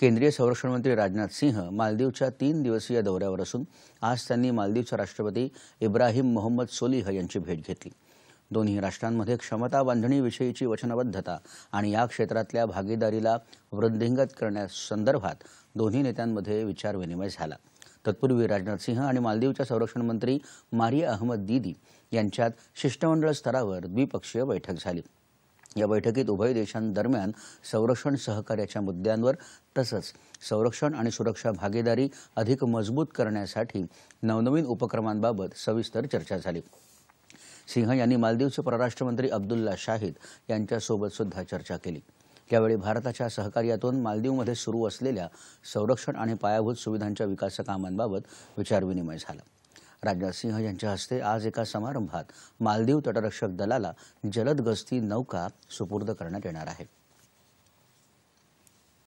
केंद्रीय संरक्षण मंत्री राजनाथ सिंह मालदीवच्या तीन दिवसीय दौऱ्यावर असून आज त्यांनी मालदीवचे राष्ट्रपती इब्राहिम मोहम्मद सोलिह यांची भेट घेतली दोन्ही राष्ट्रांमध्ये क्षमता बांधणीविषयीची वचनबद्धता आणि या क्षेत्रातल्या भागीदारीला वृद्धिंगत करण्यासंदर्भात दोन्ही नेत्यांमध्ये विचारविनिमय झाला तत्पूर्वी राजनाथ सिंह आणि मालदीवच्या संरक्षण मंत्री मारिया अहमद दीदी यांच्यात शिष्टमंडळ स्तरावर द्विपक्षीय बैठक झाली या बैठकीत उभय देशांदरम्यान संरक्षण सहकार्याच्या मुद्द्यांवर तसंच संरक्षण आणि सुरक्षा भागीदारी अधिक मजबूत करण्यासाठी नवनवीन उपक्रमांबाबत सविस्तर चर्चा झाली सिंह यांनी मालदीवचे परराष्ट्रमंत्री अब्दुल्ला शाहिद यांच्यासोबत सुद्धा चर्चा केली यावेळी भारताच्या सहकार्यातून मालदीवमध्ये सुरू असलेल्या संरक्षण आणि पायाभूत सुविधांच्या विकासकामांबाबत विचारविनिमय झाला राजनाथ सिंह यांच्या हस्ते आज एका समारंभात मालदीव तटरक्षक दलाला जलद गस्ती नौका सुपूर्द करण्यात येणार आहे